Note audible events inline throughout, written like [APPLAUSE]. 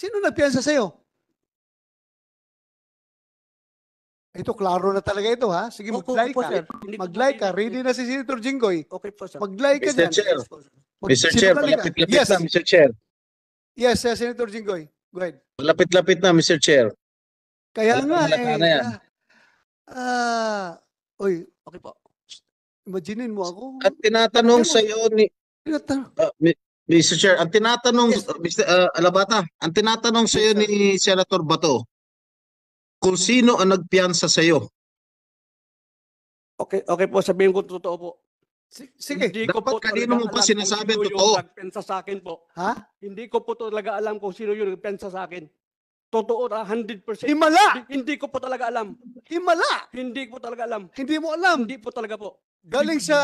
Sino nagpiyansa sa'yo? Ito, klaro na talaga ito, ha? Sige, Opo, mag-like opo, ka. Mag-like ka. Ready na si Senator Jinggoy. Okay po, sir. Mag-like ka Mr. dyan. Chair. Mag- Mr. Chair, sinungaling malapit-lapit Yes, na, Mr. Chair. yes, yes, uh, Senator Jinggoy. Go ahead. Malapit-lapit na, Mr. Chair. Kaya Alam nga, nila eh. na yan. Ah, ah, oy, Okay po. imaginein mo ako. At tinatanong Ano? sa iyo ni... Tinatanong- Ah, Mr. Chair, ang tinatanong, yes. Mr. Uh, Alabata, ang tinatanong sa iyo ni Senator Bato, kung sino ang nagpiyansa sa iyo? Okay, okay po, sabihin ko totoo po. Sige, hindi ko po kanino mo pa sinasabi totoo. Yung nagpensa sa akin po. Ha? Hindi ko po talaga alam kung sino yung nagpensa sa akin. Totoo na 100%. Himala! Hindi, ko po talaga alam. Himala! Hindi ko po talaga alam. Hindi mo alam. Hindi po talaga po. Galing sa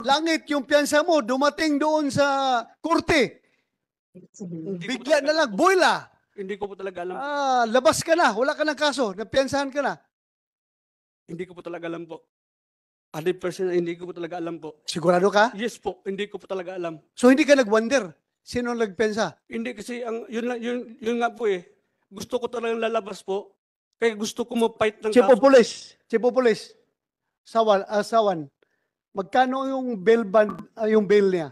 langit yung piyansa mo, dumating doon sa korte. Hindi Bigla na lang, boyla. Hindi ko po talaga alam. Ah, labas ka na, wala ka ng kaso, napiyansahan ka na. Hindi ko po talaga alam po. 100% hindi ko po talaga alam po. Sigurado ka? Yes po, hindi ko po talaga alam. So hindi ka nag-wonder sino ang nagpiyansa? Hindi kasi ang yun lang- yun yun nga po eh gusto ko talagang lalabas po. Kaya gusto ko mapight ng Chief of kaso. Police, Chief of Police, Sawan, ah, Sawan, magkano yung bail band, ah, yung bail niya?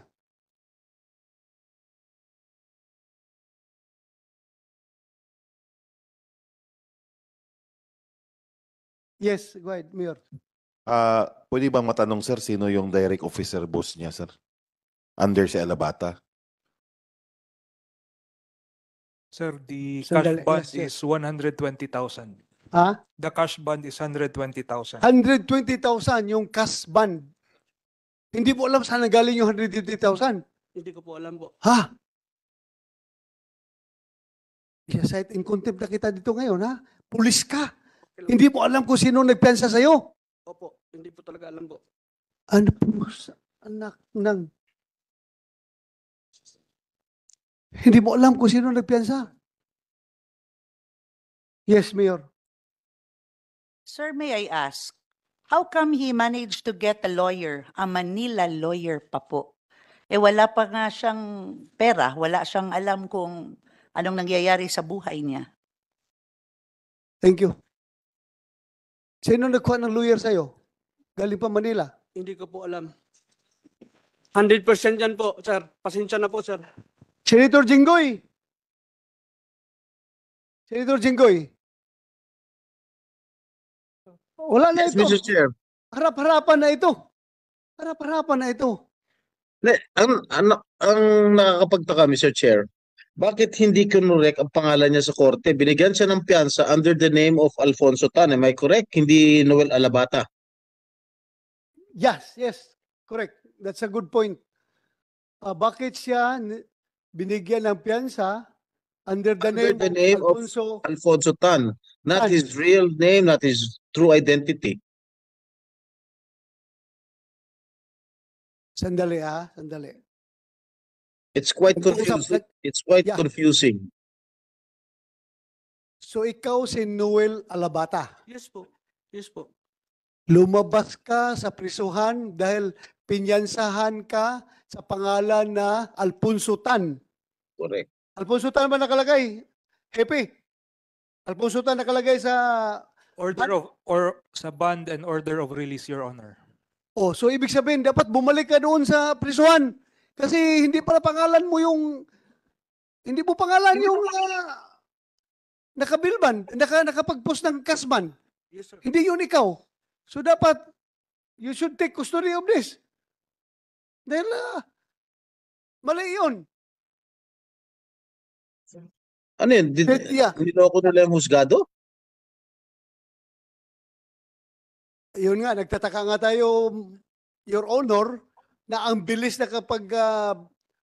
Yes, go ahead, Mayor. Ah, pwede bang matanong sir sino yung direct officer boss niya sir? Under si Alabata. Sir, the So cash dal- bond yes, is 120,000. Ha? Ah? The cash bond is 120,000. 120,000 yung cash bond. Hindi po alam saan galing yung 120,000. Hindi ko po alam po. Ha? Isa site in contempt na kita dito ngayon, ha? Pulis ka. Hindi po alam kung sino nagpensa sa'yo. Opo, hindi po talaga alam po. Ano po, sa- anak ng Hindi mo alam kung sino nagpiyansa. Yes, Mayor. Sir, may I ask, how come he managed to get a lawyer, a Manila lawyer pa po? Eh wala pa nga siyang pera, wala siyang alam kung anong nangyayari sa buhay niya. Thank you. Sino nagkuha ng lawyer sa'yo? Galing pa Manila? Hindi ko po alam. 100% yan po, sir. Pasensya na po, sir. Senator Jinggoy. Senator Jinggoy. Wala na Yes, ito. Mr. Chair. Harap-harapan na ito. Harap-harapan na ito. Ne, ang, ang, ang nakakapagtaka, Mr. Chair, bakit hindi kinurek ang pangalan niya sa korte? Binigyan siya ng piyansa under the name of Alfonso Tan. Am I correct? Hindi Noel Alabata. Yes, yes. Correct. That's a good point. Ah, bakit siya binigyan ng piyansa under the under name, the name of Alfonso, of Alfonso Tan. Not Tan. his real name, not his true identity. Sandali ah, sandali. It's quite confusing. It's quite yeah. confusing. So ikaw si Noel Alabata? Yes po. Yes po. Lumabas ka sa prisuhan dahil pinyansahan ka sa pangalan na Alfonso Tan. Correct. Alfonso Tan ba nakalagay? Hepe, Alfonso Tan nakalagay sa... Order of, or sa bond and order of release, Your Honor. Oh, so ibig sabihin, dapat bumalik ka doon sa prisuhan. Kasi hindi para pangalan mo yung... Hindi mo pangalan hindi yung... Uh, ah, nakabilban, naka, nakapag-post ng kasman. Yes, sir. Hindi yun ikaw. So dapat, you should take custody of this. Dahil ah, mali yun. Ano yun? Did, Yeah. Niloko nila yung husgado? Yun nga, nagtataka nga tayo, Your Honor, na ang bilis na kapag ah,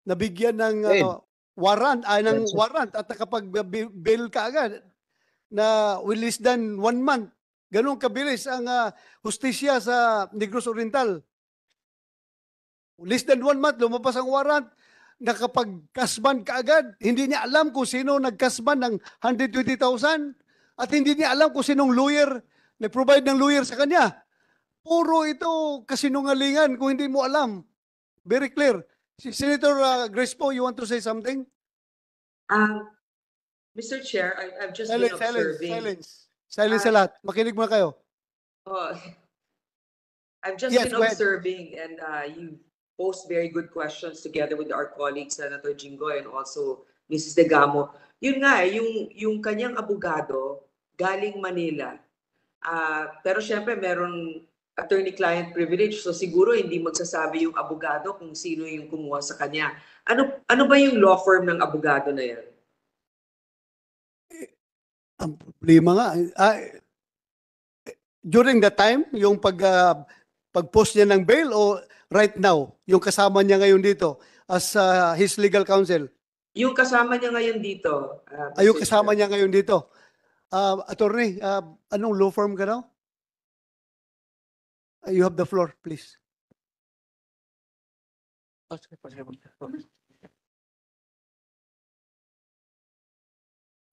nabigyan ng Eh. ah, warrant, ay ah, ng Yes, warrant at kapag ah, bi- bail ka agad na with than one month. Ganong kabilis ang ah, hustisya sa Negros Oriental. Less than one month, lumabas ang warrant. Nakapag-kasban kaagad. Hindi niya alam kung sino nagkasban ng 120,000 at hindi niya alam kung sinong lawyer nag-provide ng lawyer sa kanya. Puro ito kasinungalingan kung hindi mo alam. Very clear. Senator uh, Grace po, you want to say something? Um, Mr. Chair, I, I've just silence, been observing. Silence, silence. Silence uh, sa lahat. Makinig muna kayo. Oh, [LAUGHS] I've just yes, been observing and uh, you posed very good questions together with our colleague Senator Jinggoy and also Mrs. Degamo. Yun nga, eh, yung, yung kanyang abogado galing Manila. Uh, pero syempre, meron attorney-client privilege. So siguro hindi magsasabi yung abogado kung sino yung kumuha sa kanya. Ano, ano ba yung law firm ng abogado na yan? Eh, ang problema nga, ah, during the time, yung pag, uh, pag-post niya ng bail o oh, right now, yung kasama niya ngayon dito as uh, his legal counsel? Yung kasama niya ngayon dito. Uh, Ay, ah, yung kasama niya ngayon dito. Uh, attorney, uh, anong law firm ka daw? Uh, you have the floor, please.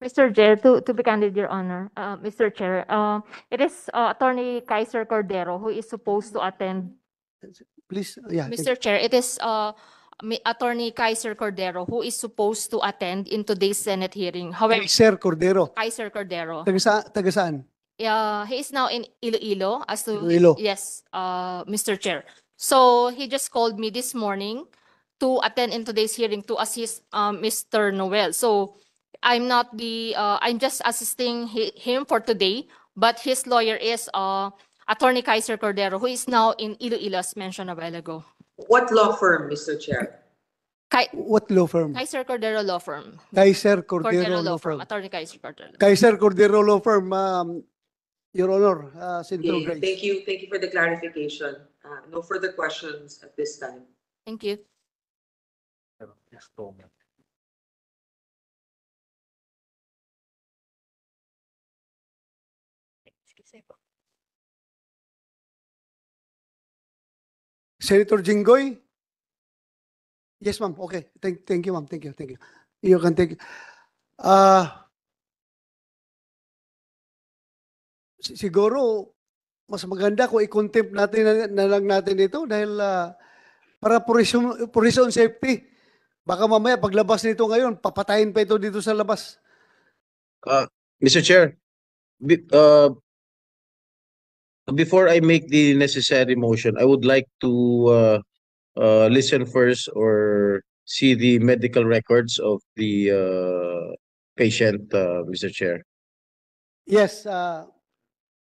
Mr. Chair, to, to be candid, Your Honor, uh, Mr. Chair, uh, it is uh, Attorney Kaiser Cordero who is supposed to attend Please, yeah. Mr. Chair, it is uh, Attorney Kaiser Cordero who is supposed to attend in today's Senate hearing. However, Sir Cordero, Kaiser Cordero, taga, sa, taga saan? uh, he is now in Iloilo as to Iloilo. yes, uh, Mr. Chair. So he just called me this morning to attend in today's hearing to assist um, uh, Mr. Noel. So I'm not the uh, I'm just assisting hi- him for today, but his lawyer is uh, Attorney Kaiser Cordero, who is now in Iloilo, as mentioned a while ago. What law firm, Mr. Chair? Kai- What law firm? Kaiser Cordero Law Firm. Kaiser Cordero Law Firm. Attorney Kaiser Cordero. Kaiser Cordero Law Firm, um, Your Honor, uh, Okay, Grace. Thank you, thank you for the clarification. Uh, No further questions at this time. Thank you. Senator Jingoy? Yes, ma'am. Okay. Thank, thank you, ma'am. Thank you. Thank you. You can take... Uh, siguro, mas maganda kung i-contempt natin na, na lang natin ito dahil uh, para provision, safety. Baka mamaya paglabas nito ngayon, papatayin pa ito dito sa labas. Uh, ah, Mr. Chair, uh, before I make the necessary motion, I would like to uh, uh, listen first or see the medical records of the uh, patient, uh, Mr. Chair. Yes, uh,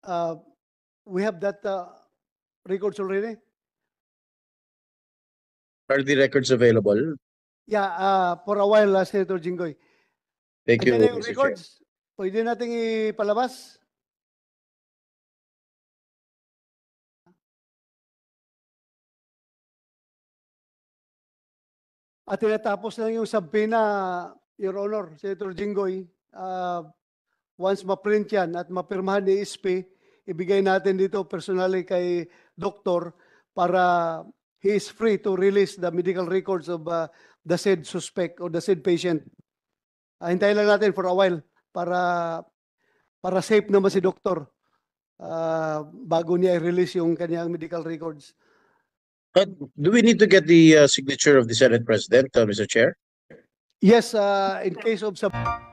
uh, we have that uh, records already. Are the records available? Yeah, uh, for a while, uh, Senator Jingoy. Thank you, Mr. Chair. records, pwede nating ipalabas? At tinatapos lang yung sabi na, Your Honor, Senator Jingoy, uh, ah, once ma-print yan at mapirmahan ni ISP, ibigay natin dito personally kay doktor para he is free to release the medical records of uh, the said suspect or the said patient. Uh, hintayin lang natin for a while para para safe naman si doktor uh, bago niya i-release yung kanyang medical records. But do we need to get the uh, signature of the Senate President, uh, Mr. Chair? Yes, uh, in case of... some.